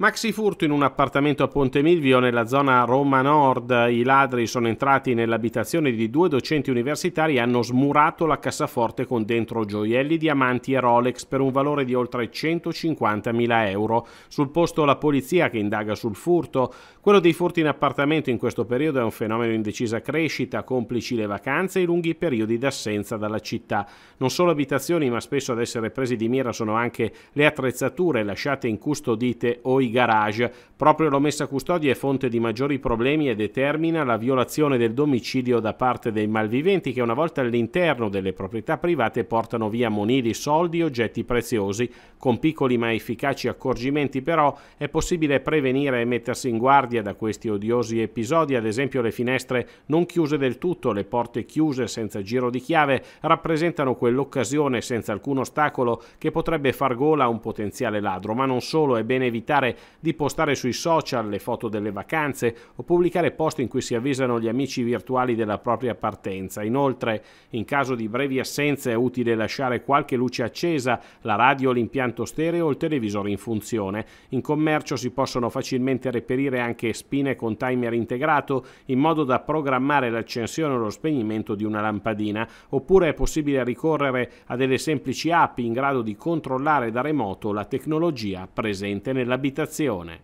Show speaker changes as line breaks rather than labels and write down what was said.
Maxi furto in un appartamento a Ponte Milvio nella zona Roma Nord. I ladri sono entrati nell'abitazione di due docenti universitari e hanno smurato la cassaforte con dentro gioielli, diamanti e Rolex per un valore di oltre 150.000 euro. Sul posto la polizia che indaga sul furto. Quello dei furti in appartamento in questo periodo è un fenomeno in decisa crescita, complici le vacanze e i lunghi periodi d'assenza dalla città. Non solo abitazioni ma spesso ad essere presi di mira sono anche le attrezzature lasciate incustodite o i garage. Proprio l'omessa custodia è fonte di maggiori problemi e determina la violazione del domicilio da parte dei malviventi che una volta all'interno delle proprietà private portano via monili, soldi e oggetti preziosi. Con piccoli ma efficaci accorgimenti però è possibile prevenire e mettersi in guardia da questi odiosi episodi, ad esempio le finestre non chiuse del tutto, le porte chiuse senza giro di chiave rappresentano quell'occasione senza alcun ostacolo che potrebbe far gola a un potenziale ladro, ma non solo, è bene evitare di postare sui social le foto delle vacanze o pubblicare post in cui si avvisano gli amici virtuali della propria partenza. Inoltre, in caso di brevi assenze è utile lasciare qualche luce accesa, la radio, l'impianto stereo o il televisore in funzione. In commercio si possono facilmente reperire anche spine con timer integrato in modo da programmare l'accensione o lo spegnimento di una lampadina, oppure è possibile ricorrere a delle semplici app in grado di controllare da remoto la tecnologia presente nell'abitazione comunicazione